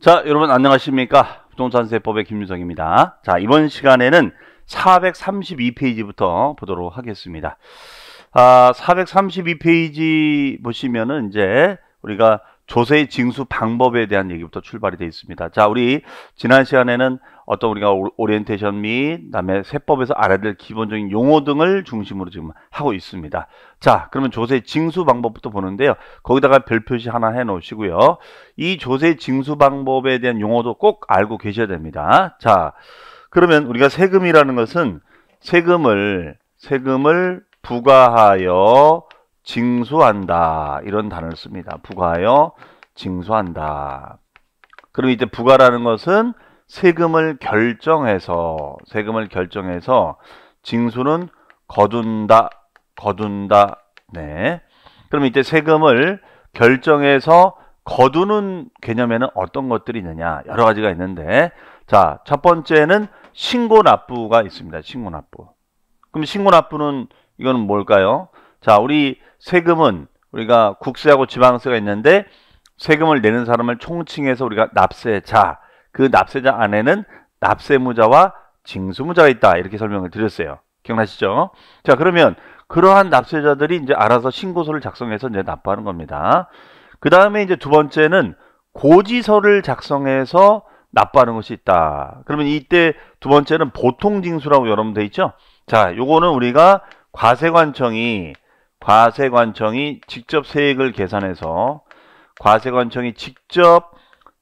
자 여러분 안녕하십니까 부동산세법의 김유성입니다 자 이번 시간에는 432페이지부터 보도록 하겠습니다 아 432페이지 보시면은 이제 우리가 조세 징수 방법에 대한 얘기부터 출발이 되어 있습니다 자 우리 지난 시간에는 어떤 우리가 오리엔테이션 및그 다음에 세법에서 알아야 될 기본적인 용어 등을 중심으로 지금 하고 있습니다. 자, 그러면 조세 징수 방법부터 보는데요. 거기다가 별 표시 하나 해 놓으시고요. 이 조세 징수 방법에 대한 용어도 꼭 알고 계셔야 됩니다. 자, 그러면 우리가 세금이라는 것은 세금을 세금을 부과하여 징수한다. 이런 단어를 씁니다. 부과하여 징수한다. 그럼 이제 부과라는 것은 세금을 결정해서 세금을 결정해서 징수는 거둔다 거둔다 네 그럼 이때 세금을 결정해서 거두는 개념에는 어떤 것들이 있느냐 여러 가지가 있는데 자 첫 번째는 신고 납부가 있습니다 신고 납부 그럼 신고 납부는 이거는 뭘까요 자 우리 세금은 우리가 국세하고 지방세가 있는데 세금을 내는 사람을 총칭해서 우리가 납세자 그 납세자 안에는 납세무자와 징수무자가 있다 이렇게 설명을 드렸어요. 기억나시죠? 자 그러면 그러한 납세자들이 이제 알아서 신고서를 작성해서 이제 납부하는 겁니다. 그 다음에 이제 두 번째는 고지서를 작성해서 납부하는 것이 있다. 그러면 이때 두 번째는 보통 징수라고 여러분 돼 있죠? 자, 요거는 우리가 과세관청이 과세관청이 직접 세액을 계산해서 과세관청이 직접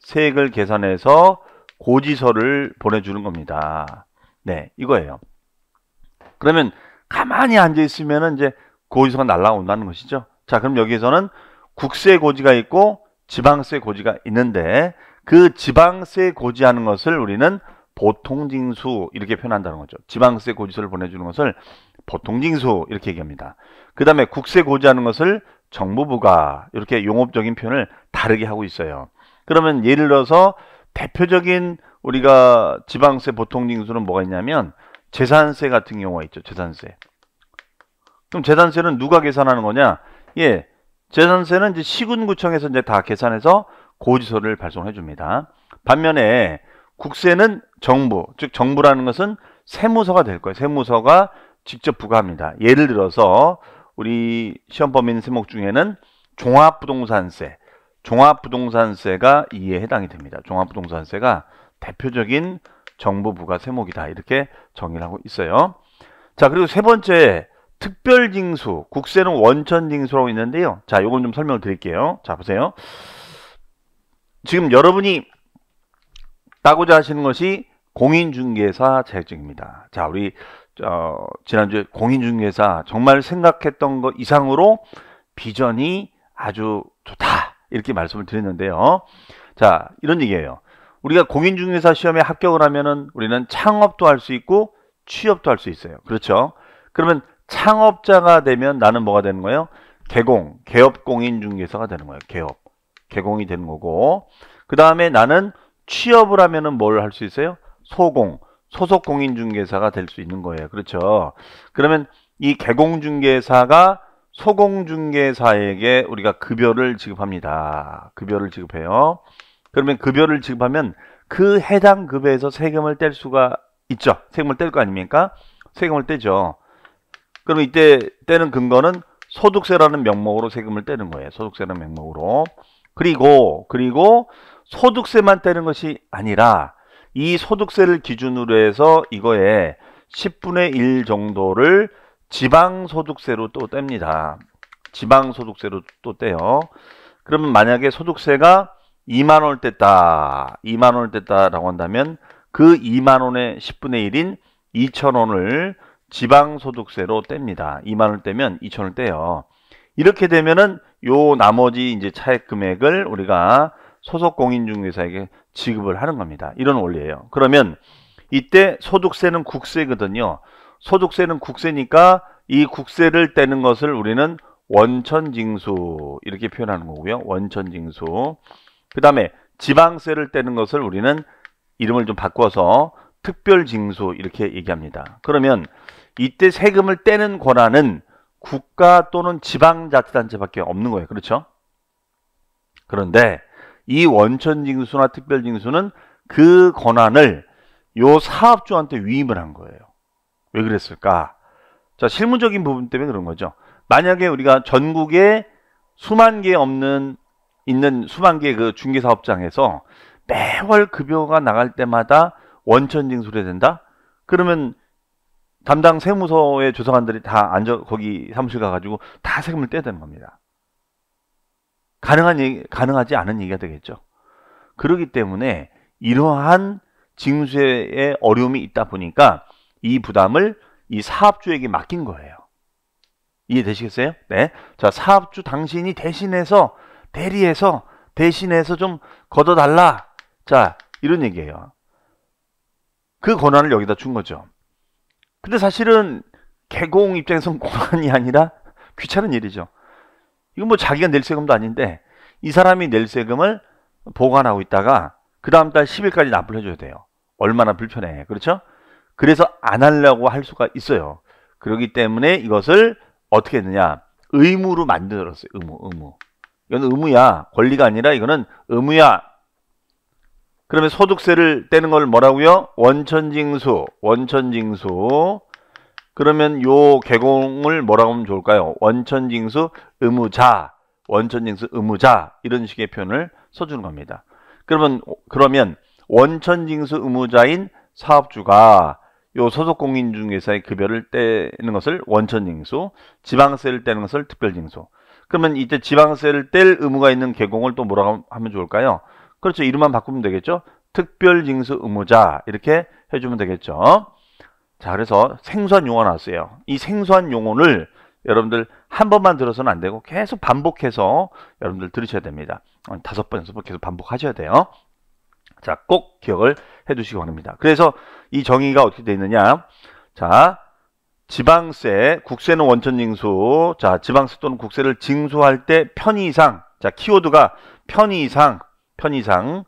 세액을 계산해서 고지서를 보내주는 겁니다. 네, 이거예요. 그러면 가만히 앉아 있으면 이제 고지서가 날라온다는 것이죠. 자, 그럼 여기에서는 국세 고지가 있고 지방세 고지가 있는데 그 지방세 고지하는 것을 우리는 보통징수 이렇게 표현한다는 거죠. 지방세 고지서를 보내주는 것을 보통징수 이렇게 얘기합니다. 그 다음에 국세 고지하는 것을 정부부가 이렇게 용업적인 표현을 다르게 하고 있어요. 그러면 예를 들어서 대표적인 우리가 지방세 보통징수는 뭐가 있냐면 재산세 같은 경우가 있죠. 재산세. 그럼 재산세는 누가 계산하는 거냐? 예. 재산세는 이제 시군구청에서 이제 다 계산해서 고지서를 발송해 줍니다. 반면에 국세는 정부, 즉 정부라는 것은 세무서가 될 거예요. 세무서가 직접 부과합니다. 예를 들어서 우리 시험 범인 세목 중에는 종합부동산세, 종합부동산세가 이에 해당이 됩니다. 종합부동산세가 대표적인 정부 부가 세목이다 이렇게 정의를 하고 있어요. 자 그리고 세 번째 특별징수 국세는 원천징수라고 있는데요. 자 요건 좀 설명을 드릴게요. 자 보세요. 지금 여러분이 따고자 하시는 것이 공인중개사 자격증입니다. 자 우리 어, 지난주에 공인중개사 정말 생각했던 것 이상으로 비전이 아주 좋다. 이렇게 말씀을 드렸는데요. 자, 이런 얘기예요. 우리가 공인중개사 시험에 합격을 하면은 우리는 창업도 할 수 있고 취업도 할 수 있어요. 그렇죠? 그러면 창업자가 되면 나는 뭐가 되는 거예요? 개공, 개업공인중개사가 되는 거예요. 개업, 개공이 되는 거고 그 다음에 나는 취업을 하면은 뭘 할 수 있어요? 소공, 소속공인중개사가 될 수 있는 거예요. 그렇죠? 그러면 이 개공중개사가 소공중개사에게 우리가 급여를 지급합니다. 급여를 지급해요. 그러면 급여를 지급하면 그 해당 급여에서 세금을 뗄 수가 있죠. 세금을 뗄 거 아닙니까? 세금을 떼죠. 그럼 이때 떼는 근거는 소득세라는 명목으로 세금을 떼는 거예요. 소득세라는 명목으로. 그리고 그리고 소득세만 떼는 것이 아니라 이 소득세를 기준으로 해서 이거에 10분의 1 정도를 지방소득세로 또 뗍니다. 지방소득세로 또 떼요. 그러면 만약에 소득세가 2만 원을 뗐다. 2만 원을 뗐다라고 한다면 그 2만 원의 10분의 1인 2천 원을 지방소득세로 뗍니다. 2만 원을 떼면 2천 원을 떼요. 이렇게 되면은 요 나머지 이제 차액 금액을 우리가 소속공인중개사에게 지급을 하는 겁니다. 이런 원리예요. 그러면 이때 소득세는 국세거든요. 소득세는 국세니까 이 국세를 떼는 것을 우리는 원천징수 이렇게 표현하는 거고요. 원천징수. 그 다음에 지방세를 떼는 것을 우리는 이름을 좀 바꿔서 특별징수 이렇게 얘기합니다. 그러면 이때 세금을 떼는 권한은 국가 또는 지방자치단체밖에 없는 거예요. 그렇죠? 그런데 이 원천징수나 특별징수는 그 권한을 요 사업주한테 위임을 한 거예요. 왜 그랬을까? 자, 실무적인 부분 때문에 그런 거죠. 만약에 우리가 전국에 수만 개 없는 있는 수만 개 그 중개 사업장에서 매월 급여가 나갈 때마다 원천 징수를 된다? 그러면 담당 세무서의 조사관들이 다 앉아 거기 사무실 가가지고 다 세금을 떼야 되는 겁니다. 가능한 얘기, 가능하지 않은 얘기가 되겠죠. 그러기 때문에 이러한 징수의 어려움이 있다 보니까 이 부담을 이 사업주에게 맡긴 거예요. 이해되시겠어요? 네. 자, 사업주 당신이 대신해서 대리해서 대신해서 좀 걷어달라. 자, 이런 얘기예요. 그 권한을 여기다 준 거죠. 근데 사실은 개공 입장에선 권한이 아니라 귀찮은 일이죠. 이건 뭐 자기가 낼 세금도 아닌데 이 사람이 낼 세금을 보관하고 있다가 그 다음 달 10일까지 납부를 해줘야 돼요. 얼마나 불편해. 그렇죠? 그래서 안 하려고 할 수가 있어요. 그러기 때문에 이것을 어떻게 했느냐? 의무로 만들었어요. 의무, 의무. 이건 의무야. 권리가 아니라 이거는 의무야. 그러면 소득세를 떼는 걸 뭐라고요? 원천징수, 원천징수. 그러면 요 개공을 뭐라고 하면 좋을까요? 원천징수 의무자, 원천징수 의무자 이런 식의 표현을 써주는 겁니다. 그러면 그러면 원천징수 의무자인 사업주가 요 소속 공인 중개사의 급여를 떼는 것을 원천징수, 지방세를 떼는 것을 특별징수. 그러면 이때 지방세를 뗄 의무가 있는 개공을 또 뭐라고 하면 좋을까요? 그렇죠. 이름만 바꾸면 되겠죠. 특별징수 의무자 이렇게 해주면 되겠죠. 자, 그래서 생소한 용어 나왔어요. 이 생소한 용어를 여러분들 한 번만 들어서는 안 되고 계속 반복해서 여러분들 들으셔야 됩니다. 어, 다섯 번 연습을 계속 반복하셔야 돼요. 자, 꼭 기억을 해 두시기 바랍니다. 그래서 이 정의가 어떻게 되어 있느냐? 자, 지방세, 국세는 원천징수. 자, 지방세 또는 국세를 징수할 때 편의상. 자, 키워드가 편의상, 편의상.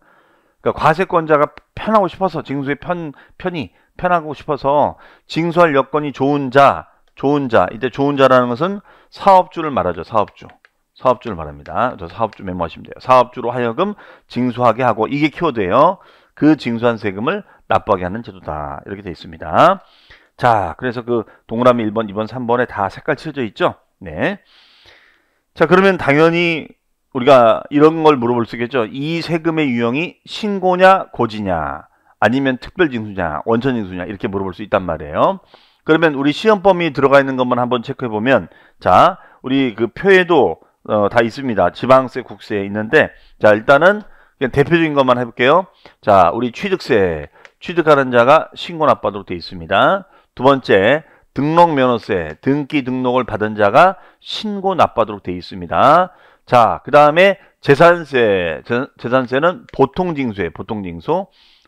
그러니까 과세권자가 편하고 싶어서 징수의 편 편이 편하고 싶어서 징수할 여건이 좋은 자, 좋은 자. 이때 좋은 자라는 것은 사업주를 말하죠. 사업주. 사업주를 말합니다. 사업주 메모하시면 돼요. 사업주로 하여금 징수하게 하고 이게 키워드예요. 그 징수한 세금을 납부하게 하는 제도다. 이렇게 되어 있습니다. 자, 그래서 그 동그라미 1번, 2번, 3번에 다 색깔 칠해져 있죠? 네. 자, 그러면 당연히 우리가 이런 걸 물어볼 수 있겠죠. 이 세금의 유형이 신고냐, 고지냐, 아니면 특별징수냐, 원천징수냐 이렇게 물어볼 수 있단 말이에요. 그러면 우리 시험 범위 들어가 있는 것만 한번 체크해 보면 자, 우리 그 표에도 어, 다 있습니다. 지방세, 국세 있는데 자 일단은 그냥 대표적인 것만 해볼게요. 자 우리 취득세 취득하는 자가 신고납부하도록 되어 있습니다. 두 번째 등록면허세 등기 등록을 받은 자가 신고납부하도록 되어 있습니다. 자 그 다음에 재산세 재산세는 보통징수에 보통징수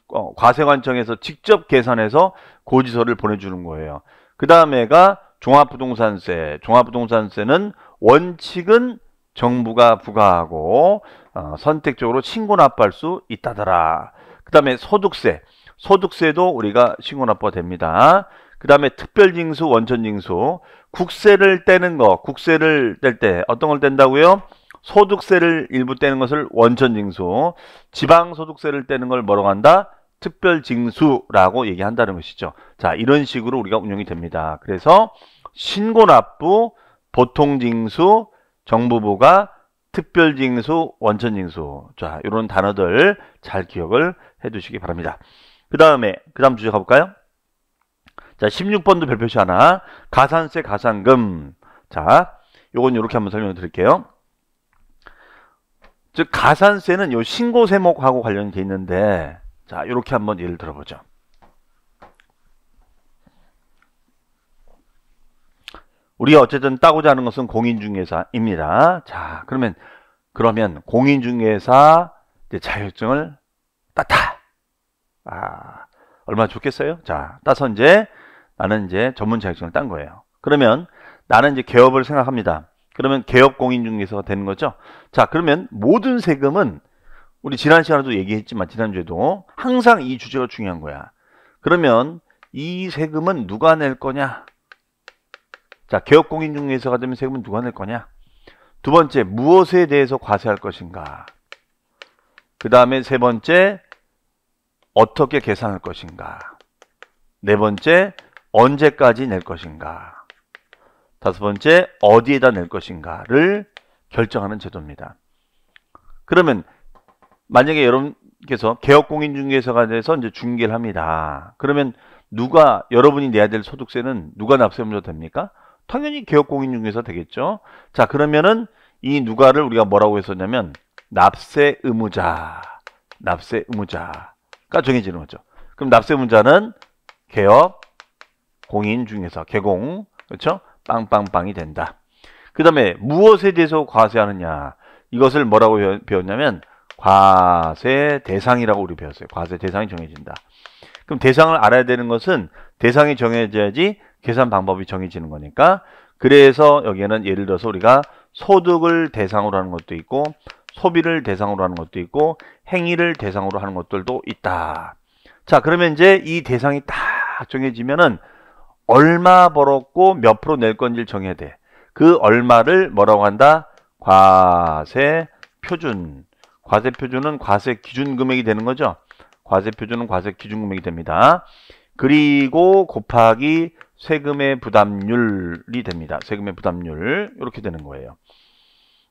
어, 과세관청에서 직접 계산해서 고지서를 보내주는 거예요. 그 다음에가 종합부동산세 종합부동산세는 원칙은 정부가 부과하고 어, 선택적으로 신고 납부할 수 있다더라. 그 다음에 소득세. 소득세도 우리가 신고 납부가 됩니다. 그 다음에 특별징수, 원천징수. 국세를 떼는 거, 국세를 뗄 때 어떤 걸 뗀다고요? 소득세를 일부 떼는 것을 원천징수, 지방소득세를 떼는 걸 뭐라고 한다? 특별징수라고 얘기한다는 것이죠. 자, 이런 식으로 우리가 운영이 됩니다. 그래서 신고납부, 보통징수, 정부부가 특별징수, 원천징수. 자, 이런 단어들 잘 기억을 해 두시기 바랍니다. 그 다음에, 그 다음 주제 가볼까요? 자, 16번도 별표시 하나. 가산세, 가산금. 자, 요건 이렇게 한번 설명을 드릴게요. 즉, 가산세는 요 신고세목하고 관련이 돼 있는데, 자, 요렇게 한번 예를 들어보죠. 우리가 어쨌든 따고자 하는 것은 공인중개사입니다. 자, 그러면 그러면 공인중개사 자격증을 땄다. 아, 얼마나 좋겠어요? 자, 따서 이제 나는 이제 전문 자격증을 딴 거예요. 그러면 나는 이제 개업을 생각합니다. 그러면 개업 공인중개사가 되는 거죠. 자, 그러면 모든 세금은 우리 지난 시간에도 얘기했지만 지난주에도 항상 이 주제가 중요한 거야. 그러면 이 세금은 누가 낼 거냐? 자, 개업공인 중에서 가되면 세금은 누가 낼 거냐? 두 번째, 무엇에 대해서 과세할 것인가? 그 다음에 세 번째, 어떻게 계산할 것인가? 네 번째, 언제까지 낼 것인가? 다섯 번째, 어디에다 낼 것인가를 결정하는 제도입니다. 그러면 만약에 여러분께서 개업공인중개사가 돼서 이제 중개를 합니다. 그러면 누가 여러분이 내야 될 소득세는 누가 납세하면 됩니까? 당연히 개업공인 중에서 되겠죠. 자 그러면은 이 누가를 우리가 뭐라고 했었냐면 납세 의무자, 납세 의무자가 정해지는 거죠. 그럼 납세 의무자는 개업 공인 중에서 개공, 그렇죠? 빵빵빵이 된다. 그 다음에 무엇에 대해서 과세하느냐 이것을 뭐라고 배웠냐면 과세 대상이라고 우리 배웠어요. 과세 대상이 정해진다. 그럼 대상을 알아야 되는 것은 대상이 정해져야지 계산 방법이 정해지는 거니까 그래서 여기에는 예를 들어서 우리가 소득을 대상으로 하는 것도 있고 소비를 대상으로 하는 것도 있고 행위를 대상으로 하는 것들도 있다. 자 그러면 이제 이 대상이 딱 정해지면은 얼마 벌었고 몇 프로 낼 건지를 정해야 돼. 그 얼마를 뭐라고 한다? 과세 표준. 과세 표준은 과세 기준 금액이 되는 거죠. 과세 표준은 과세 기준 금액이 됩니다. 그리고 곱하기 세금의 부담률이 됩니다. 세금의 부담률 이렇게 되는 거예요.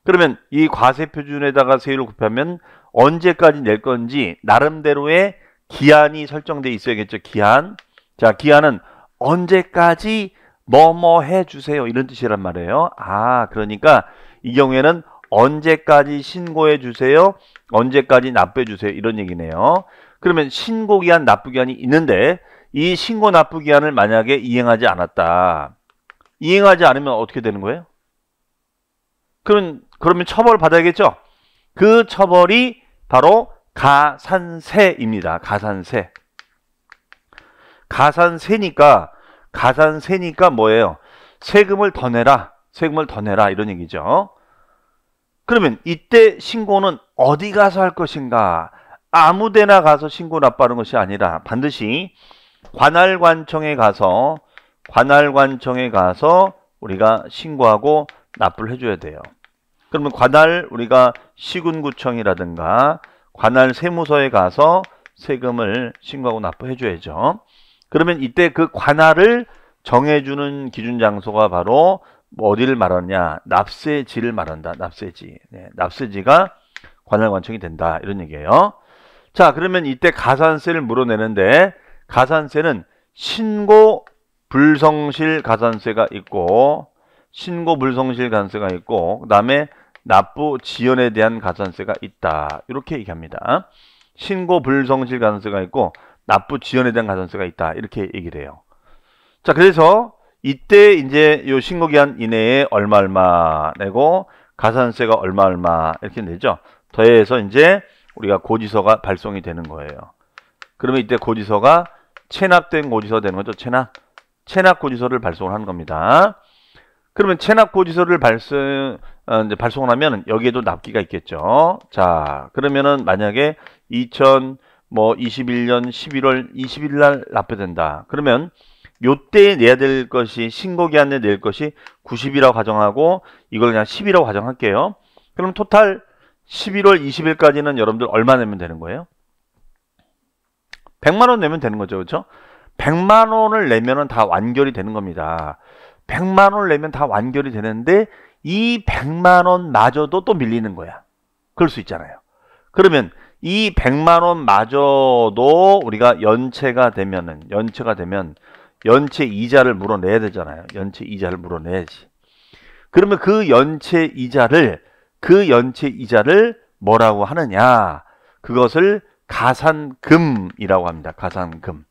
그러면 이 과세 표준에다가 세율을 곱하면 언제까지 낼 건지 나름대로의 기한이 설정돼 있어야겠죠. 기한. 자, 기한은 언제까지 뭐뭐 해 주세요. 이런 뜻이란 말이에요. 아, 그러니까 이 경우에는 언제까지 신고해 주세요. 언제까지 납부해 주세요. 이런 얘기네요. 그러면 신고 기한, 납부 기한이 있는데 이 신고 납부 기한을 만약에 이행하지 않았다. 이행하지 않으면 어떻게 되는 거예요? 그럼 그러면 처벌 받아야겠죠? 그 처벌이 바로 가산세입니다. 가산세. 가산세니까 가산세니까 뭐예요? 세금을 더 내라. 세금을 더 내라 이런 얘기죠. 그러면 이때 신고는 어디 가서 할 것인가? 아무 데나 가서 신고 납부하는 것이 아니라 반드시 관할관청에 가서 관할관청에 가서 우리가 신고하고 납부를 해줘야 돼요. 그러면 관할 우리가 시군구청이라든가 관할 세무서에 가서 세금을 신고하고 납부해줘야죠. 그러면 이때 그 관할을 정해주는 기준 장소가 바로 뭐 어디를 말하냐 느 납세지를 말한다. 납세지. 네, 납세지가 관할관청이 된다. 이런 얘기예요. 자 그러면 이때 가산세를 물어내는데 가산세는 신고 불성실 가산세가 있고 신고 불성실 가산세가 있고 그 다음에 납부 지연에 대한 가산세가 있다 이렇게 얘기합니다 신고 불성실 가산세가 있고 납부 지연에 대한 가산세가 있다 이렇게 얘기를 해요 자 그래서 이때 이제 요 신고 기한 이내에 얼마 얼마 내고 가산세가 얼마 얼마 이렇게 되죠 더해서 이제 우리가 고지서가 발송이 되는 거예요 그러면 이때 고지서가 체납된 고지서 되는 거죠. 체납. 체납 고지서를 발송을 하는 겁니다. 그러면 체납 고지서를 발송 어, 이제 발송을 하면 여기에도 납기가 있겠죠. 자, 그러면은 만약에 2 0 0 21년 11월 20일 날 납부된다. 그러면 요때 내야 될 것이 신고 기한에 낼 것이 90이라고 가정하고 이걸 그냥 10이라고 가정할게요. 그럼 토탈 11월 20일까지는 여러분들 얼마 내면 되는 거예요? 100만 원 내면 되는 거죠. 그렇죠? 100만 원을 내면은 다 완결이 되는 겁니다. 100만 원을 내면 다 완결이 되는데 이 100만 원마저도 또 밀리는 거야. 그럴 수 있잖아요. 그러면 이 100만 원마저도 우리가 연체가 되면은 연체가 되면 연체 이자를 물어내야 되잖아요. 연체 이자를 물어내야지. 그러면 그 연체 이자를 그 연체 이자를 뭐라고 하느냐? 그것을 가산금이라고 합니다. 가산금.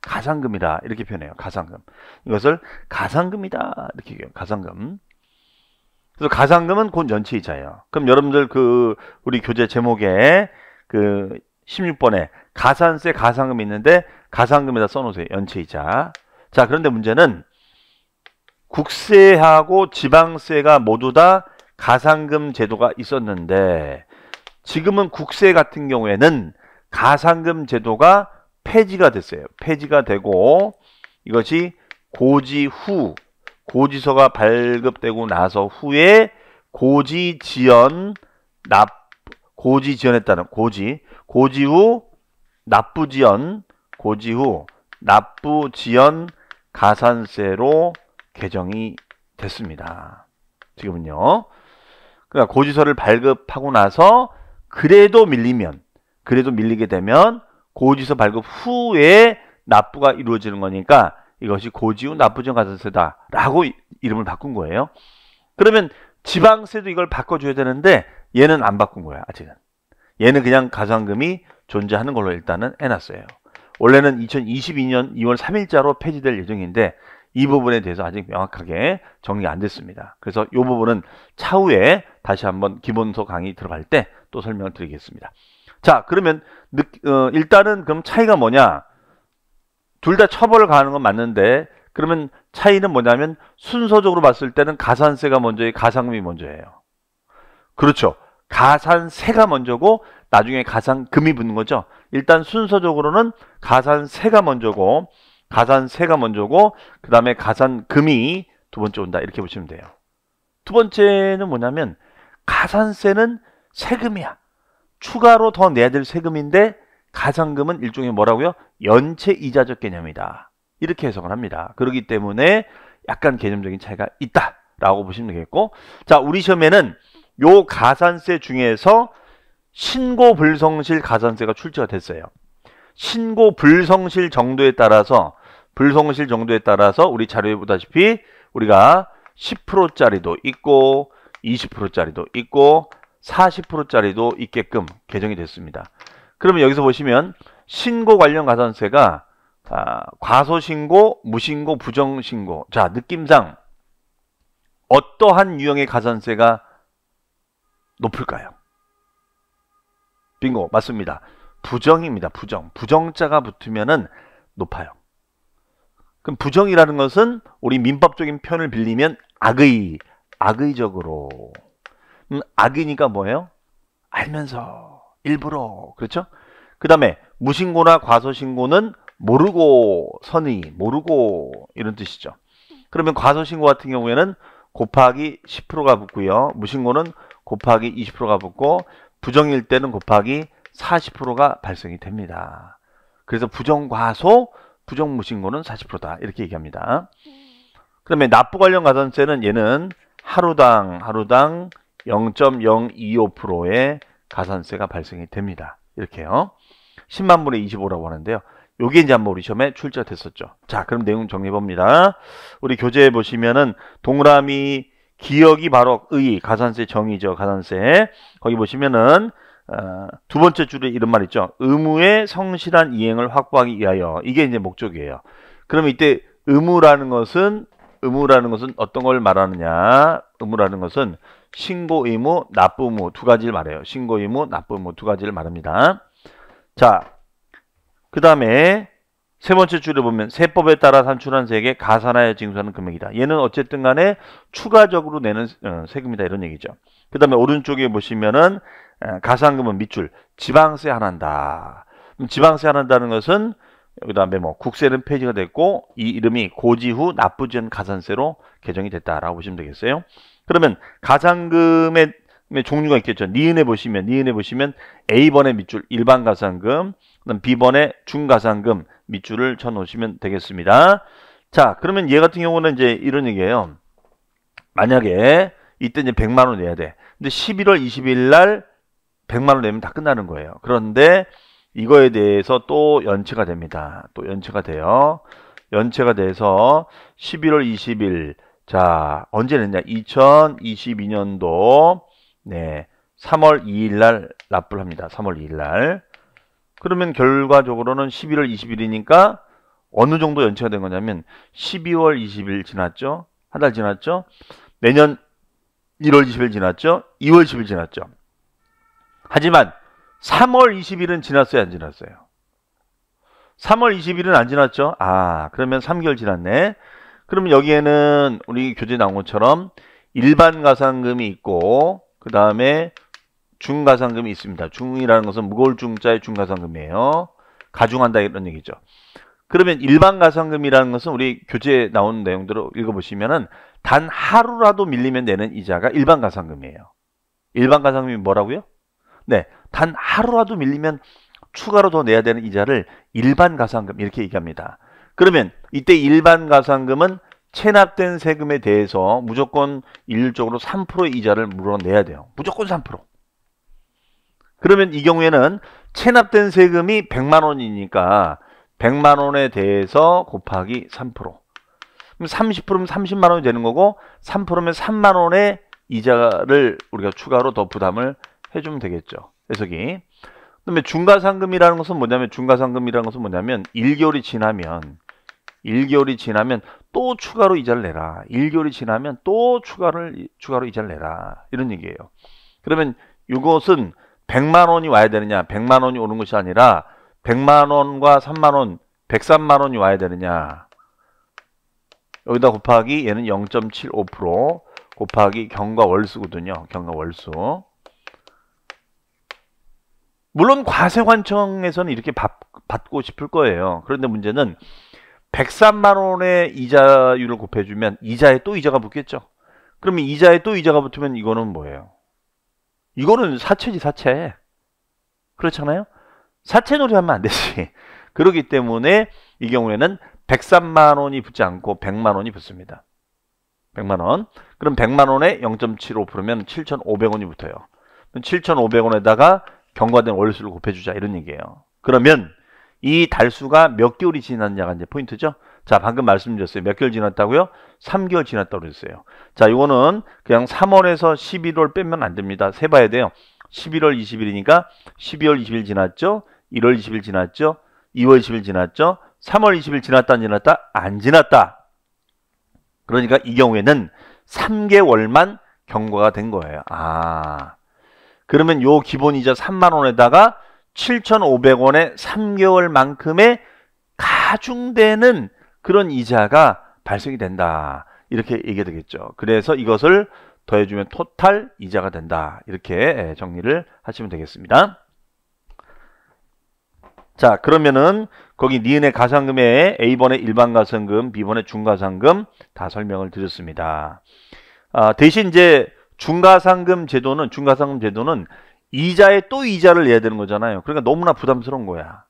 가산금이다. 이렇게 표현해요. 가산금. 이것을 가산금이다. 이렇게 얘기해요. 가산금. 그래서 가산금은 곧 연체이자예요. 그럼 여러분들 그 우리 교재 제목에 그 16번에 가산세 가산금 이 있는데 가산금에다 써놓으세요. 연체이자. 자 그런데 문제는 국세하고 지방세가 모두 다 가산금 제도가 있었는데 지금은 국세 같은 경우에는 가상금 제도가 폐지가 됐어요. 폐지가 되고 이것이 고지 후 고지서가 발급되고 나서 후에 고지 지연 납 고지 지연했다는 고지 고지 후 납부 지연 고지 후 납부 지연 가산세로 개정이 됐습니다. 지금은요. 그러니까 고지서를 발급하고 나서 그래도 밀리면 그래도 밀리게 되면 고지서 발급 후에 납부가 이루어지는 거니까 이것이 고지후 납부증가 과세다라고 이름을 바꾼 거예요. 그러면 지방세도 이걸 바꿔줘야 되는데 얘는 안 바꾼 거야 아직은. 얘는 그냥 가산금이 존재하는 걸로 일단은 해놨어요. 원래는 2022년 2월 3일자로 폐지될 예정인데 이 부분에 대해서 아직 명확하게 정리가 안 됐습니다. 그래서 이 부분은 차후에 다시 한번 기본서 강의 들어갈 때 또 설명을 드리겠습니다. 자, 그러면 어, 일단은 그럼 차이가 뭐냐? 둘 다 처벌을 가하는 건 맞는데 그러면 차이는 뭐냐면 순서적으로 봤을 때는 가산세가 먼저에 가산금이 먼저예요. 그렇죠. 가산세가 먼저고 나중에 가산금이 붙는 거죠. 일단 순서적으로는 가산세가 먼저고 가산세가 먼저고 그다음에 가산금이 두 번째 온다 이렇게 보시면 돼요. 두 번째는 뭐냐면 가산세는 세금이야. 추가로 더 내야 될 세금인데 가산금은 일종의 뭐라고요? 연체 이자적 개념이다. 이렇게 해석을 합니다. 그러기 때문에 약간 개념적인 차이가 있다라고 보시면 되겠고 자, 우리 시험에는 요 가산세 중에서 신고 불성실 가산세가 출제가 됐어요. 신고 불성실 정도에 따라서 불성실 정도에 따라서 우리 자료에 보다시피 우리가 10%짜리도 있고 20%짜리도 있고 40%짜리도 있게끔 개정이 됐습니다. 그러면 여기서 보시면 신고 관련 가산세가 아, 과소신고, 무신고, 부정신고 자 느낌상 어떠한 유형의 가산세가 높을까요? 빙고 맞습니다. 부정입니다. 부정. 부정자가 붙으면은 높아요. 그럼 부정이라는 것은 우리 민법적인 표현을 빌리면 악의, 악의적으로 음, 악이니까 뭐예요? 알면서 일부러 그렇죠? 그 다음에 무신고나 과소신고는 모르고 선의 모르고 이런 뜻이죠. 그러면 과소신고 같은 경우에는 곱하기 10%가 붙고요. 무신고는 곱하기 20%가 붙고 부정일 때는 곱하기 40%가 발생이 됩니다. 그래서 부정과소, 부정무신고는 40%다 이렇게 얘기합니다. 그다음에 납부 관련 가산세는 얘는 하루당 하루당 0.025%의 가산세가 발생이 됩니다. 이렇게요. 10만 분의 25라고 하는데요. 요게 이제 한번 우리 시험에 출제됐었죠. 자, 그럼 내용 정리해 봅니다. 우리 교재에 보시면은 동그라미 기억이 바로 의 가산세 정의죠. 가산세. 거기 보시면은 어, 두 번째 줄에 이런 말 있죠. 의무의 성실한 이행을 확보하기 위하여. 이게 이제 목적이에요. 그럼 이때 의무라는 것은 의무라는 것은 어떤 걸 말하느냐? 의무라는 것은 신고 의무, 납부 의무 두 가지를 말해요. 신고 의무, 납부 의무 두 가지를 말합니다. 자, 그 다음에 세 번째 줄을 보면 세법에 따라 산출한 세액에 가산하여 징수하는 금액이다. 얘는 어쨌든 간에 추가적으로 내는 어, 세금이다 이런 얘기죠. 그 다음에 오른쪽에 보시면은 어, 가산금은 밑줄 지방세 하한다 지방세 하나다는 것은 그다음 에 뭐 국세는 폐지가 됐고 이 이름이 고지 후 납부전 가산세로 개정이 됐다라고 보시면 되겠어요. 그러면 가상금의 종류가 있겠죠. 니은에 보시면 니은에 보시면 A번의 밑줄 일반 가상금, 그다음 B번의 중가상금 밑줄을 쳐 놓으시면 되겠습니다. 자, 그러면 얘 같은 경우는 이제 이런 얘기예요. 만약에 이때 이제 100만 원 내야 돼. 근데 11월 20일 날 100만 원 내면 다 끝나는 거예요. 그런데 이거에 대해서 또 연체가 됩니다. 또 연체가 돼요. 연체가 돼서 11월 20일 자, 언제 냈냐? 2022년도 네, 3월 2일 날 납부를 합니다. 3월 2일 날. 그러면 결과적으로는 11월 20일이니까 어느 정도 연체가 된 거냐면 12월 20일 지났죠? 한 달 지났죠? 내년 1월 20일 지났죠? 2월 10일 지났죠? 하지만 3월 20일은 지났어요? 안 지났어요? 3월 20일은 안 지났죠? 아, 그러면 3개월 지났네. 그러면 여기에는 우리 교재 나온 것처럼 일반 가산금이 있고 그 다음에 중가산금이 있습니다. 중이라는 것은 무거울 중자의 중가산금이에요. 가중한다 이런 얘기죠. 그러면 일반 가산금이라는 것은 우리 교재에 나온 내용대로 읽어보시면은 단 하루라도 밀리면 내는 이자가 일반 가산금이에요. 일반 가산금이 뭐라고요? 네, 단 하루라도 밀리면 추가로 더 내야 되는 이자를 일반 가산금 이렇게 얘기합니다. 그러면 이때 일반 가산금은 체납된 세금에 대해서 무조건 일률적으로 3% 이자를 물어내야 돼요. 무조건 3%. 그러면 이 경우에는 체납된 세금이 100만 원이니까 100만 원에 대해서 곱하기 3%. 그럼 30%면 30만 원이 되는 거고 3%면 3만 원의 이자를 우리가 추가로 더 부담을 해주면 되겠죠. 해석이. 그다음에 중과상금이라는 것은 뭐냐면 중과상금이라는 것은 뭐냐면 1개월이 지나면 1개월이 지나면 또 추가로 이자를 내라. 1개월이 지나면 또 추가를 추가로 이자를 내라. 이런 얘기예요. 그러면 이것은 100만 원이 와야 되느냐? 100만 원이 오는 것이 아니라 100만 원과 3만 원, 103만 원이 와야 되느냐? 여기다 곱하기 얘는 0.75% 곱하기 경과 월수거든요. 경과 월수. 물론 과세관청에서는 이렇게 받, 받고 싶을 거예요. 그런데 문제는 103만 원의 이자율을 곱해주면 이자에 또 이자가 붙겠죠. 그러면 이자에 또 이자가 붙으면 이거는 뭐예요? 이거는 사채지 사채. 그렇잖아요? 사채놀이 하면 안 되지. 그러기 때문에 이 경우에는 103만 원이 붙지 않고 100만 원이 붙습니다. 100만 원. 그럼 100만 원에 0.75%면 7,500원이 붙어요. 7,500원에다가 경과된 월수를 곱해주자 이런 얘기예요. 그러면 이 달수가 몇 개월이 지났냐가 이제 포인트죠. 자, 방금 말씀드렸어요. 몇 개월 지났다고요? 3개월 지났다고 그랬어요. 자, 이거는 그냥 3월에서 11월 빼면 안 됩니다. 세 봐야 돼요. 11월 20일이니까 12월 20일 지났죠? 1월 20일 지났죠? 2월 20일 지났죠? 3월 20일 지났다 안 지났다? 안 지났다. 그러니까 이 경우에는 3개월만 경과가 된 거예요. 아. 그러면 요 기본이자 3만 원에다가 7,500원에 3개월만큼의 가중되는 그런 이자가 발생이 된다. 이렇게 얘기가 되겠죠. 그래서 이것을 더해주면 토탈 이자가 된다. 이렇게 예, 정리를 하시면 되겠습니다. 자, 그러면은 거기 니은의 가상금에 A번의 일반 가상금 B번의 중가상금다 설명을 드렸습니다. 아, 대신 이제 중가상금 제도는 중가상금 제도는 이자에 또 이자를 내야 되는 거잖아요. 그러니까 너무나 부담스러운 거야.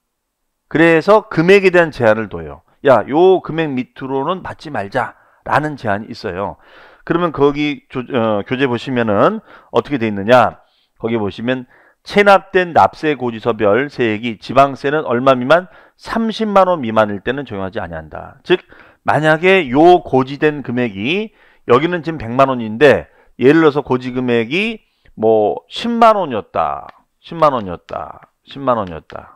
그래서 금액에 대한 제한을 둬요. 야, 요 금액 밑으로는 받지 말자라는 제한이 있어요. 그러면 거기 조, 어, 교재 보시면은 어떻게 돼 있느냐? 거기 보시면 체납된 납세 고지서별 세액이 지방세는 얼마 미만 30만 원 미만일 때는 적용하지 아니한다. 즉 만약에 요 고지된 금액이 여기는 지금 100만 원인데 예를 들어서 고지 금액이 뭐 10만 원이었다. 10만 원이었다. 10만 원이었다.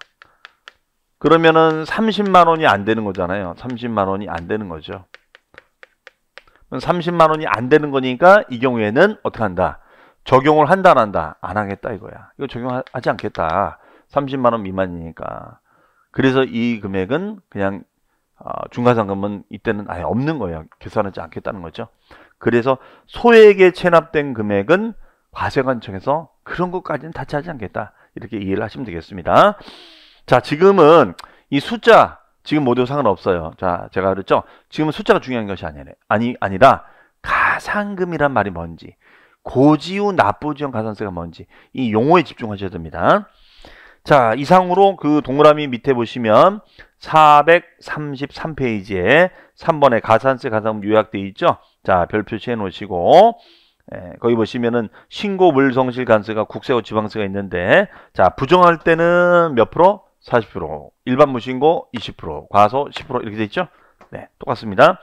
그러면은 30만 원이 안 되는 거잖아요. 30만 원이 안 되는 거죠. 30만 원이 안 되는 거니까 이 경우에는 어떻게 한다? 적용을 한다 안 한다? 안 하겠다 이거야. 이거 적용하지 않겠다. 30만 원 미만이니까. 그래서 이 금액은 그냥 어, 중과상금은 이때는 아예 없는 거예요. 계산하지 않겠다는 거죠. 그래서 소액에 체납된 금액은 과세관청에서 그런 것까지는 다치하지 않겠다. 이렇게 이해를 하시면 되겠습니다. 자, 지금은 이 숫자, 지금 모두 상관없어요. 자, 제가 그랬죠? 지금은 숫자가 중요한 것이 아니라, 아니, 아니라 가상금이란 말이 뭔지, 고지우 납부지원 가산세가 뭔지, 이 용어에 집중하셔야 됩니다. 자, 이상으로 그 동그라미 밑에 보시면 433페이지에 3번에 가산세 가산금 요약돼 있죠? 자, 별 표시해 놓으시고 예, 거기 보시면은 신고 물성실 간세가 국세고 지방세가 있는데 자 부정할 때는 몇 프로? 40% 일반 무신고 20% 과소 10% 이렇게 돼 있죠? 네 똑같습니다.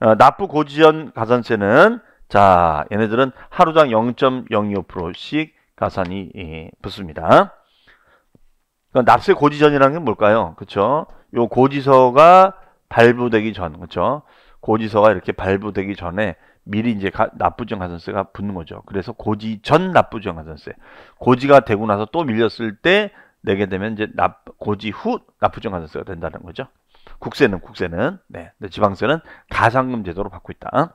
어, 납부 고지연 가산세는 자 얘네들은 하루당 0.025%씩 가산이 예, 붙습니다. 그러니까 납세 고지전이라는 게 뭘까요? 그렇죠? 요 고지서가 발부되기 전, 그렇죠? 고지서가 이렇게 발부되기 전에 미리 이제 가, 납부증 가산세가 붙는 거죠. 그래서 고지 전 납부증 가산세. 고지가 되고 나서 또 밀렸을 때 내게 되면 이제 납, 고지 후 납부증 가산세가 된다는 거죠. 국세는 국세는 네. 지방세는 가상금 제도로 받고 있다.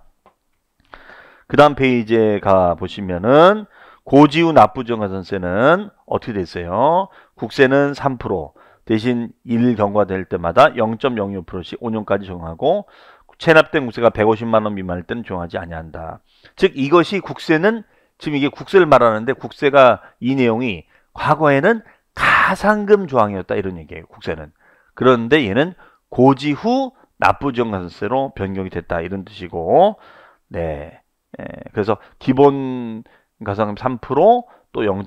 그다음 페이지에 가 보시면은 고지 후 납부증 가산세는 어떻게 됐어요 국세는 3% 대신 일 경과될 때마다 0.06%씩 5년까지 적용하고 체납된 국세가 150만 원 미만일 때는 적하지 아니한다. 즉 이것이 국세는 지금 이게 국세를 말하는데 국세가 이 내용이 과거에는 가상금 조항이었다 이런 얘기예요. 국세는. 그런데 얘는 고지 후 납부정관세로 변경이 됐다 이런 뜻이고 네. 예, 그래서 기본 가상금 3%또 0.2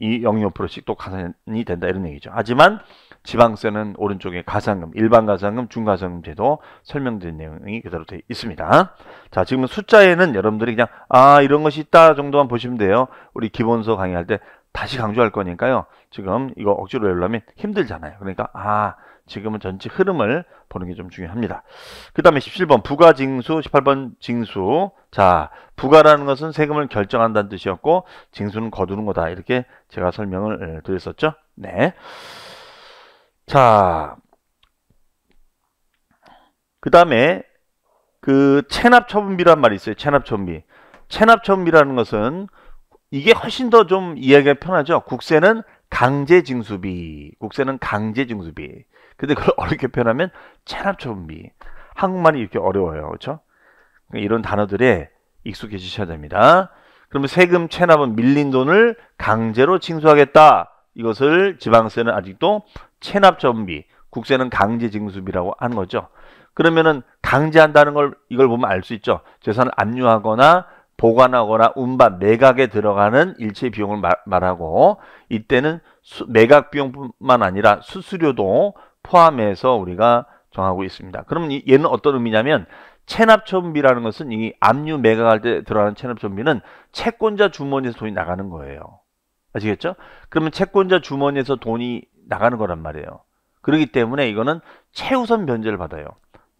0.5%씩 또 가산이 된다 이런 얘기죠. 하지만 지방세는 오른쪽에 가산금, 일반 가산금, 중가산금 제도 설명된 내용이 그대로 되어 있습니다. 자, 지금 숫자에는 여러분들이 그냥 아 이런 것이 있다 정도만 보시면 돼요. 우리 기본서 강의할 때 다시 강조할 거니까요. 지금 이거 억지로 열려면 힘들잖아요. 그러니까 아 지금은 전체 흐름을 보는 게 좀 중요합니다. 그 다음에 17번 부가징수, 18번 징수 자 부가라는 것은 세금을 결정한다는 뜻이었고 징수는 거두는 거다 이렇게 제가 설명을 드렸었죠. 네. 자, 그 다음에 그 체납처분비란 말이 있어요. 체납처분비. 체납처분비라는 것은 이게 훨씬 더 좀이해하기 편하죠. 국세는 강제징수비. 국세는 강제징수비. 근데 그걸 어렵게 표현하면 체납처분비. 한국말이 이렇게 어려워요. 그렇죠? 이런 단어들에 익숙해지셔야 됩니다. 그러면 세금 체납은 밀린 돈을 강제로 징수하겠다. 이것을 지방세는 아직도 체납전비, 국세는 강제징수비라고 하는 거죠. 그러면은 강제한다는 걸 이걸 보면 알 수 있죠. 재산을 압류하거나 보관하거나 운반, 매각에 들어가는 일체 비용을 말, 하고 이때는 수, 매각 비용뿐만 아니라 수수료도 포함해서 우리가 정하고 있습니다. 그러면 이, 얘는 어떤 의미냐면 체납처분비라는 것은 이 압류 매각할 때 들어가는 체납처분비는 채권자 주머니에서 돈이 나가는 거예요. 아시겠죠? 그러면 채권자 주머니에서 돈이 나가는 거란 말이에요. 그렇기 때문에 이거는 최우선 변제를 받아요.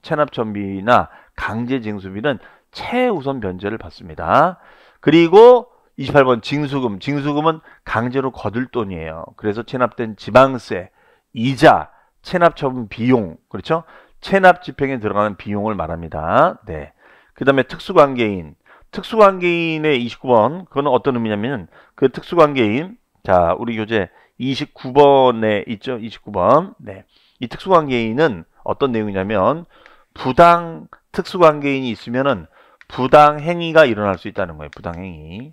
체납전비나 강제징수비는 최우선 변제를 받습니다. 그리고 28번 징수금. 징수금은 강제로 거둘 돈이에요. 그래서 체납된 지방세, 이자, 체납처분 비용, 그렇죠? 체납집행에 들어가는 비용을 말합니다. 네. 그 다음에 특수관계인, 특수관계인의 29번 그건 어떤 의미냐면 그 특수관계인 자 우리 교재 29번에 있죠 29번 네 이 특수관계인은 어떤 내용이냐면 부당 특수관계인이 있으면은 부당 행위가 일어날 수 있다는 거예요 부당 행위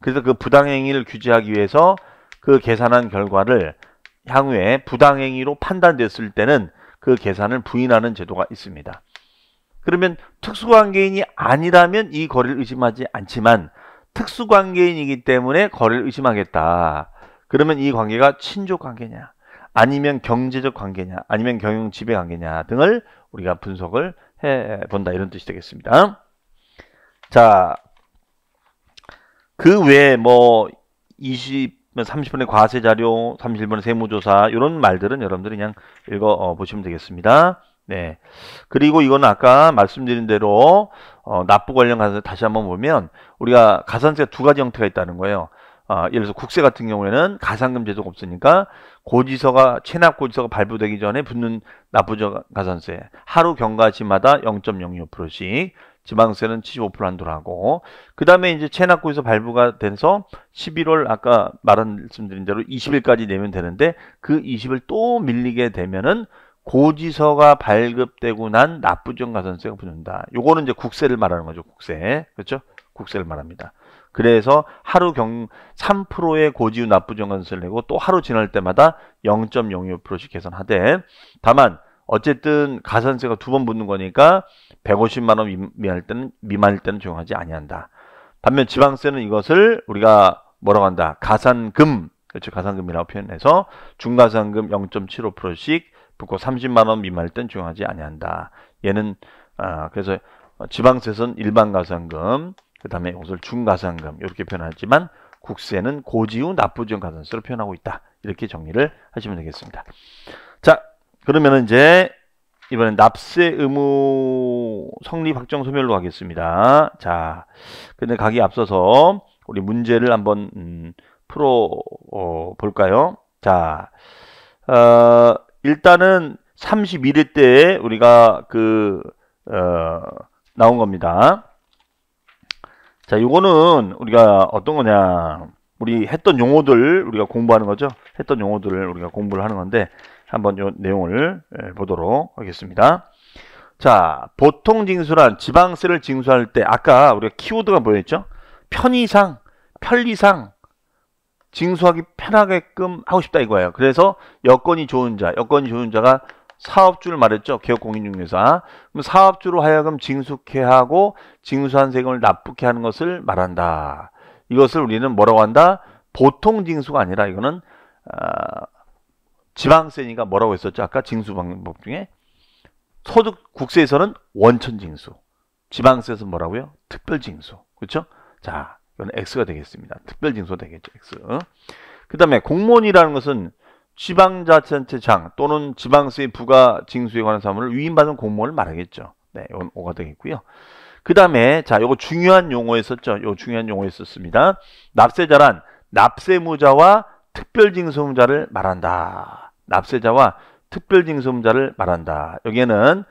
그래서 그 부당 행위를 규제하기 위해서 그 계산한 결과를 향후에 부당 행위로 판단됐을 때는 그 계산을 부인하는 제도가 있습니다 그러면 특수관계인이 아니라면 이 거래를 의심하지 않지만 특수관계인이기 때문에 거래를 의심하겠다. 그러면 이 관계가 친족 관계냐 아니면 경제적 관계냐 아니면 경영 지배 관계냐 등을 우리가 분석을 해본다 이런 뜻이 되겠습니다. 자, 그 외에 뭐 20, 30분의 뭐 과세 자료, 31분의 세무조사 이런 말들은 여러분들이 그냥 읽어 어, 보시면 되겠습니다. 네. 그리고 이거는 아까 말씀드린 대로 어, 납부 관련 가산 다시 한번 보면 우리가 가산세가 두 가지 형태가 있다는 거예요. 아, 예를 들어서 국세 같은 경우에는 가산금 제도가 없으니까 고지서가 체납 고지서가 발부되기 전에 붙는 납부자 가산세 하루 경과시마다 0.06%씩 지방세는 75% 한도라고 그 다음에 이제 체납 고지서 발부가 돼서 11월 아까 말씀드린 대로 20일까지 내면 되는데 그 20일 또 밀리게 되면은 고지서가 발급되고 난 납부증 가산세가 붙는다. 요거는 이제 국세를 말하는 거죠. 국세. 그렇죠? 국세를 말합니다. 그래서 하루 경 3%의 고지유 납부증 가산세를 내고 또 하루 지날 때마다 0 0 5씩 계산하되 다만 어쨌든 가산세가 두 번 붙는 거니까 150만 원 미만일 때는 미만일 때는 적용하지 아니한다. 반면 지방세는 이것을 우리가 뭐라고 한다? 가산금. 그렇죠. 가산금이라고 표현해서 중가산금 0.75%씩 붙고 30만 원 미만일 땐 적용하지 아니한다. 얘는 아, 그래서 지방세는 일반 가산금, 그다음에 이것을 중가산금 이렇게 표현하지만 국세는 고지우 납부지원 가산세로 표현하고 있다. 이렇게 정리를 하시면 되겠습니다. 자, 그러면 이제 이번엔 납세 의무 성립 확정 소멸로 하겠습니다. 자, 근데 가기 앞서서 우리 문제를 한번 음, 풀어 어, 볼까요? 자, 어, 일단은 31일 때 우리가 그 어, 나온 겁니다. 자, 이거는 우리가 어떤 거냐? 우리 했던 용어들 우리가 공부하는 거죠. 했던 용어들을 우리가 공부를 하는 건데 한번 요 내용을 예, 보도록 하겠습니다. 자, 보통 징수란 지방세를 징수할 때 아까 우리가 키워드가 뭐였죠? 편의상, 편리상, 징수하기 편하게끔 하고 싶다 이거예요. 그래서 여건이 좋은 자, 여건이 좋은 자가 사업주를 말했죠. 개업공인중개사. 그럼 사업주로 하여금 징수케 하고 징수한 세금을 납부케 하는 것을 말한다. 이것을 우리는 뭐라고 한다? 보통 징수가 아니라 이거는 어, 아, 지방세니까 뭐라고 했었죠? 아까 징수 방법 중에 소득 국세에서는 원천 징수, 지방세에서 뭐라고요? 특별 징수. 그렇죠? 자, 이건 X가 되겠습니다. 특별징소 되겠죠. X. 그 다음에 공무원이라는 것은 지방자치단체장 또는 지방세 부가 징수에 관한 사무를 위임받은 공무원을 말하겠죠. 네, 이건 O가 되겠고요. 그 다음에 자, 요거 중요한 용어였었죠. 요 중요한 용어였었습니다. 납세자란 납세무자와 특별징수무자를 말한다. 납세자와 특별징수무자를 말한다. 여기에는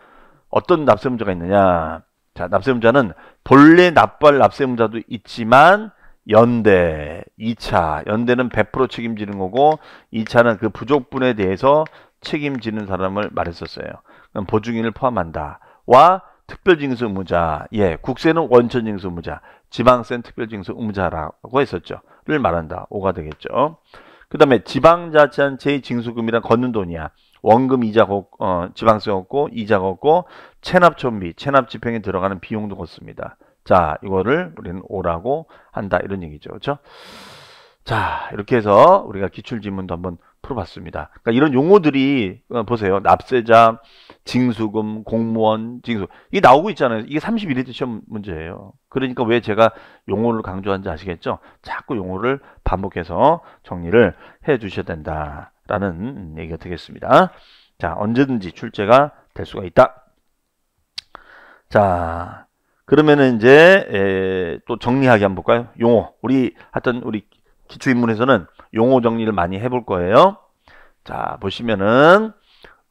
어떤 납세무자가 있느냐? 자, 납세무자는 본래 납부할 납세의무자도 있지만 연대, 2차, 연대는 100% 책임지는 거고 2차는 그 부족분에 대해서 책임지는 사람을 말했었어요. 그럼 보증인을 포함한다. 와 특별징수 의무자, 예, 국세는 원천 징수 의무자, 지방세는 특별징수 의무자라고 했었죠. 를 말한다. 오가 되겠죠. 그 다음에 지방자치단체의 징수금이란 걷는 돈이야. 원금 이자 걷, 어, 지방세 걷고 이자 걷고 체납 촌비 체납 집행에 들어가는 비용도 걷습니다. 자 이거를 우리는 오라고 한다 이런 얘기죠. 그렇죠? 자 이렇게 해서 우리가 기출 지문도 한번 풀어봤습니다. 그러니까 이런 용어들이 어, 보세요. 납세자, 징수금, 공무원, 징수 이게 나오고 있잖아요. 이게 31회 일 시험 문제예요. 그러니까 왜 제가 용어를 강조한지 아시겠죠? 자꾸 용어를 반복해서 정리를 해주셔야 된다. 라는 얘기가 되겠습니다. 자, 언제든지 출제가 될 수가 있다. 자, 그러면은 이제 에, 또 정리하기 한번 볼까요? 용어. 우리 하여튼 우리 기초 인문에서는 용어 정리를 많이 해볼 거예요. 자, 보시면은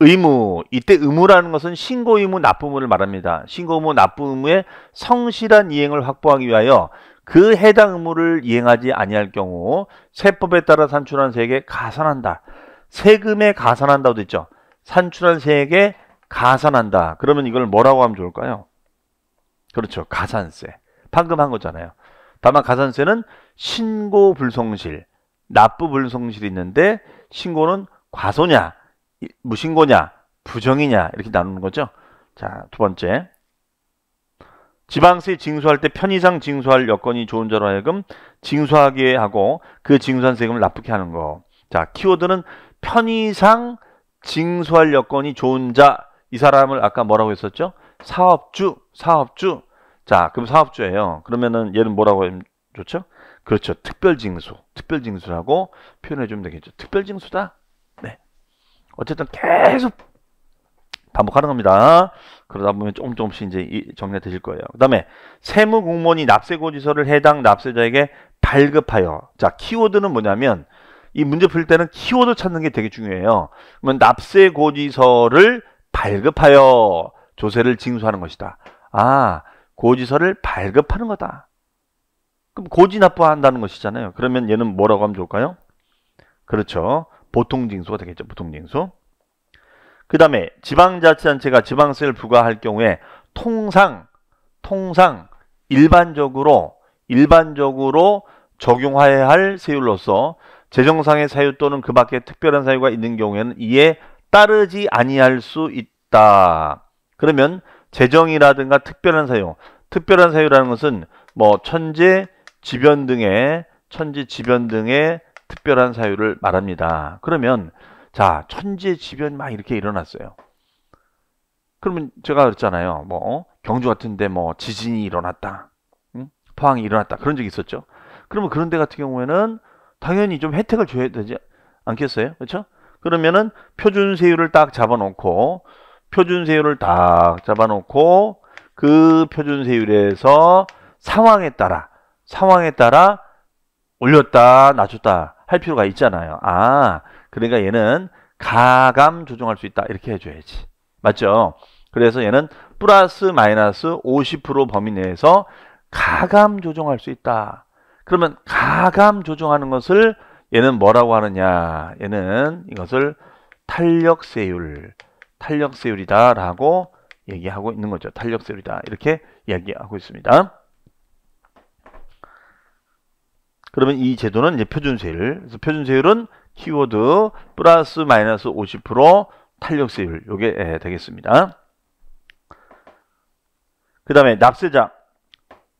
의무. 이때 의무라는 것은 신고 의무, 납부 의무를 말합니다. 신고 의무, 납부 의무의 성실한 이행을 확보하기 위하여 그 해당 의무를 이행하지 아니할 경우 세법에 따라 산출한 세액에 가산한다. 세금에 가산한다고 돼 있죠. 산출한 세액에 가산한다. 그러면 이걸 뭐라고 하면 좋을까요? 그렇죠. 가산세. 방금 한 거잖아요. 다만 가산세는 신고 불성실, 납부 불성실이 있는데 신고는 과소냐, 무신고냐, 부정이냐 이렇게 나누는 거죠. 자, 두 번째. 지방세 징수할 때 편의상 징수할 여건이 좋은 자로 하여금 징수하게 하고 그 징수한 세금을 납부케 하는 거. 자, 키워드는 편의상 징수할 여건이 좋은 자 이 사람을 아까 뭐라고 했었죠? 사업주, 사업주. 자, 그럼 사업주예요. 그러면은 얘는 뭐라고 하면 좋죠? 그렇죠. 특별징수, 특별징수라고 표현해 주면 되겠죠. 특별징수다. 네. 어쨌든 계속 반복하는 겁니다. 그러다 보면 조금 조금씩 이제 정리가 되실 거예요. 그 다음에 세무공무원이 납세고지서를 해당 납세자에게 발급하여 자 키워드는 뭐냐면 이 문제 풀 때는 키워드 찾는 게 되게 중요해요. 그러면 납세 고지서를 발급하여 조세를 징수하는 것이다. 아, 고지서를 발급하는 거다. 그럼 고지 납부한다는 것이잖아요. 그러면 얘는 뭐라고 하면 좋을까요? 그렇죠. 보통 징수가 되겠죠. 보통 징수. 그 다음에 지방자치단체가 지방세를 부과할 경우에 통상, 통상, 일반적으로, 일반적으로 적용해야 할 세율로서 재정상의 사유 또는 그 밖에 특별한 사유가 있는 경우에는 이에 따르지 아니할 수 있다. 그러면 재정이라든가 특별한 사유, 특별한 사유라는 것은 뭐 천재, 지변 등의 천지 지변 등의 특별한 사유를 말합니다. 그러면 자천재 지변 막 이렇게 일어났어요. 그러면 제가 그랬잖아요. 뭐 어? 경주 같은데 뭐 지진이 일어났다, 응? 포항이 일어났다 그런 적이 있었죠. 그러면 그런 데 같은 경우에는 당연히 좀 혜택을 줘야 되지 않겠어요? 그렇죠? 그러면은 표준세율을 딱 잡아놓고 표준세율을 딱 잡아놓고 그 표준세율에서 상황에 따라 상황에 따라 올렸다 낮췄다 할 필요가 있잖아요. 아 그러니까 얘는 가감 조정할 수 있다 이렇게 해줘야지 맞죠? 그래서 얘는 플러스 마이너스 50% 범위 내에서 가감 조정할 수 있다. 그러면 가감 조정하는 것을 얘는 뭐라고 하느냐? 얘는 이것을 탄력세율, 탄력세율이다라고 얘기하고 있는 거죠. 탄력세율이다. 이렇게 이야기하고 있습니다. 그러면 이 제도는 이제 표준세율. 그래서 표준세율은 키워드 플러스 마이너스 50% 탄력세율. 요게 예, 되겠습니다. 그 다음에 납세자.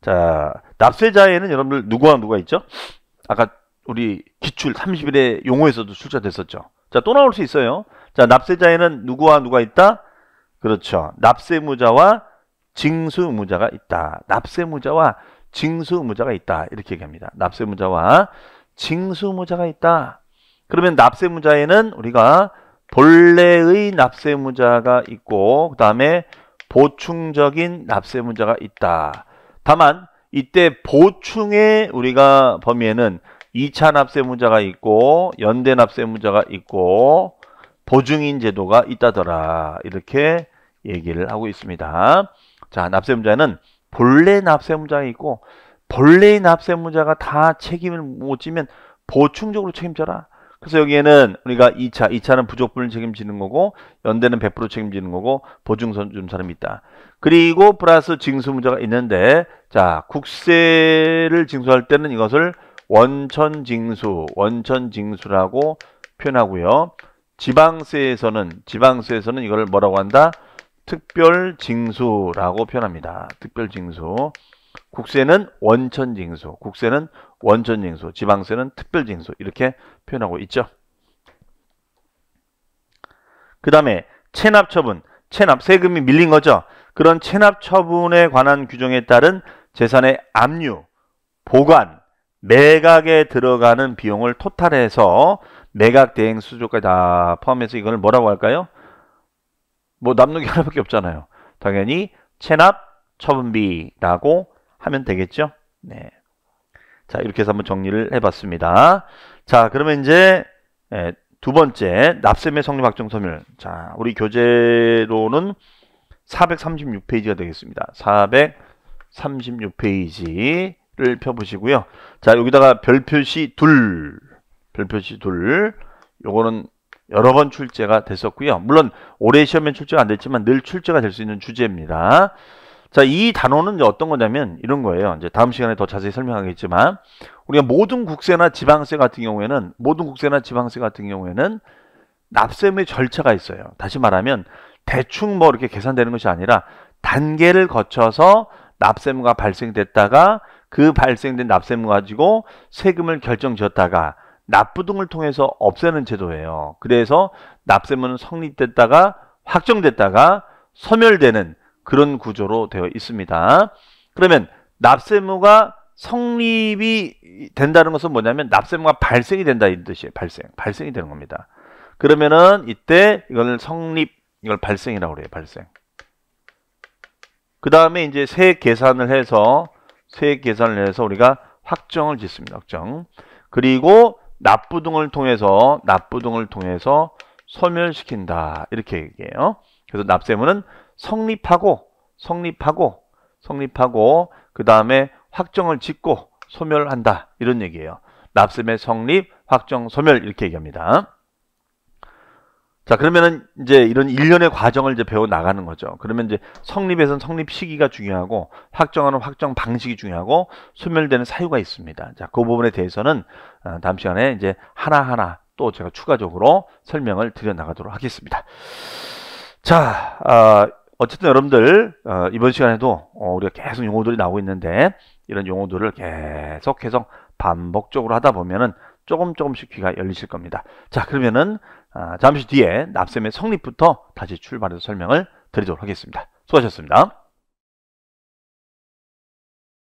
자, 납세자에는 여러분들 누구와 누가 있죠? 아까 우리 기출 30일의 용어에서도 출제됐었죠. 자, 또 나올 수 있어요. 자, 납세자에는 누구와 누가 있다? 그렇죠. 납세무자와 징수무자가 있다. 납세무자와 징수무자가 있다. 이렇게 얘기합니다. 납세무자와 징수무자가 있다. 그러면 납세무자에는 우리가 본래의 납세무자가 있고 그 다음에 보충적인 납세무자가 있다. 다만 이때 보충에 우리가 범위에는 2차 납세문자가 있고 연대 납세문자가 있고 보증인 제도가 있다더라 이렇게 얘기를 하고 있습니다. 자납세문자는 본래 납세문자가 있고 본래의 납세문자가다 책임을 못 지면 보충적으로 책임져라. 그래서 여기에는 우리가 2차, 2차는 부족분을 책임지는 거고 연대는 100% 책임지는 거고 보증선 좀 사람이 있다. 그리고 플러스 징수문자가 있는데 자, 국세를 징수할 때는 이것을 원천징수, 원천징수라고 표현하고요. 지방세에서는 지방세에서는 이걸 뭐라고 한다? 특별징수라고 표현합니다. 특별징수. 국세는 원천징수, 국세는 원천징수, 지방세는 특별징수 이렇게 표현하고 있죠. 그 다음에 체납처분, 체납 세금이 밀린 거죠. 그런 체납 처분에 관한 규정에 따른 재산의 압류, 보관, 매각에 들어가는 비용을 토탈해서 매각 대행 수조까지 다 포함해서 이걸 뭐라고 할까요? 뭐 남는 게 하나밖에 없잖아요. 당연히 체납 처분비라고 하면 되겠죠. 네. 자, 이렇게 해서 한번 정리를 해봤습니다. 자, 그러면 이제 예, 두 번째 납세의 성립 확정 소멸. 자, 우리 교재로는 436페이지가 되겠습니다. 436페이지를 펴보시고요. 자, 여기다가 별표시 둘, 별표시 둘, 요거는 여러 번 출제가 됐었고요. 물론 올해 시험엔 출제가 안 됐지만 늘 출제가 될 수 있는 주제입니다. 자, 이 단어는 어떤 거냐면 이런 거예요. 이제 다음 시간에 더 자세히 설명하겠지만 우리가 모든 국세나 지방세 같은 경우에는 모든 국세나 지방세 같은 경우에는 납세의 절차가 있어요. 다시 말하면 대충 뭐 이렇게 계산되는 것이 아니라 단계를 거쳐서 납세무가 발생됐다가 그 발생된 납세무 가지고 세금을 결정지었다가 납부등을 통해서 없애는 제도예요. 그래서 납세무는 성립됐다가 확정됐다가 소멸되는 그런 구조로 되어 있습니다. 그러면 납세무가 성립이 된다는 것은 뭐냐면 납세무가 발생이 된다 이 뜻이에요. 발생. 발생이 되는 겁니다. 그러면은 이때 이걸 성립 이걸 발생이라고 그래요. 발생. 그 다음에 이제 세 계산을 해서 세 계산을 해서 우리가 확정을 짓습니다. 확정. 그리고 납부등을 통해서 납부등을 통해서 소멸시킨다. 이렇게 얘기해요. 그래서 납세문은 성립하고 성립하고 성립하고 그 다음에 확정을 짓고 소멸한다. 이런 얘기예요. 납세의 성립, 확정, 소멸 이렇게 얘기합니다. 자, 그러면은 이제 이런 일련의 과정을 이제 배워 나가는 거죠. 그러면 이제 성립에선 성립 시기가 중요하고 확정하는 확정 방식이 중요하고 소멸되는 사유가 있습니다. 자, 그 부분에 대해서는 어, 다음 시간에 이제 하나하나 또 제가 추가적으로 설명을 드려 나가도록 하겠습니다. 자, 아, 어, 쨌든 여러분들 이번 시간에도 어, 우리가 계속 용어들이 나오고 있는데 이런 용어들을 계속 계속 반복적으로 하다 보면은 조금 조금씩 귀가 열리실 겁니다. 자, 그러면은 아, 잠시 뒤에 납세의 성립부터 다시 출발해서 설명을 드리도록 하겠습니다. 수고하셨습니다.